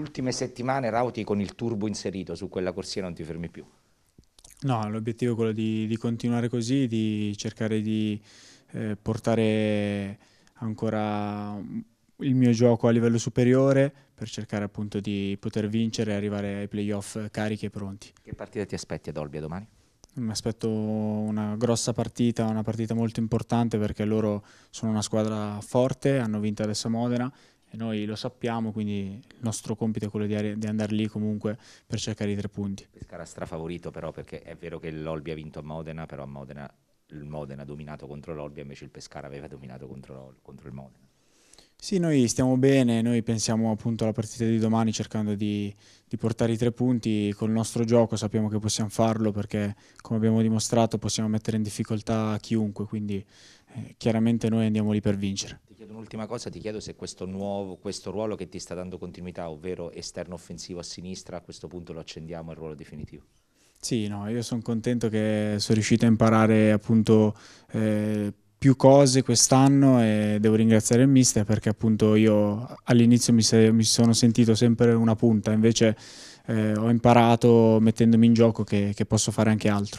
ultime settimane rauti con il turbo inserito su quella corsia non ti fermi più. No, l'obiettivo è quello di, di continuare così, di cercare di eh, portare ancora il mio gioco a livello superiore per cercare appunto di poter vincere e arrivare ai playoff carichi e pronti. Che partita ti aspetti ad Olbia domani? Mi aspetto una grossa partita, una partita molto importante perché loro sono una squadra forte, hanno vinto adesso a Modena e noi lo sappiamo, quindi il nostro compito è quello di, di andare lì comunque per cercare i tre punti. Pescara strafavorito però perché è vero che l'Olbia ha vinto a Modena, però a Modena il Modena ha dominato contro l'Olbia, invece il Pescara aveva dominato contro, contro il Modena. Sì, noi stiamo bene, noi pensiamo appunto alla partita di domani cercando di, di, portare i tre punti col nostro gioco, sappiamo che possiamo farlo perché come abbiamo dimostrato possiamo mettere in difficoltà chiunque, quindi eh, chiaramente noi andiamo lì per vincere un'ultima cosa, ti chiedo se questo, nuovo, questo ruolo che ti sta dando continuità, ovvero esterno offensivo a sinistra, a questo punto lo accendiamo al ruolo definitivo. Sì, no, io sono contento che sono riuscito a imparare appunto eh, più cose quest'anno e devo ringraziare il mister perché appunto io all'inizio mi, mi sono sentito sempre una punta, invece eh, ho imparato mettendomi in gioco che, che posso fare anche altro.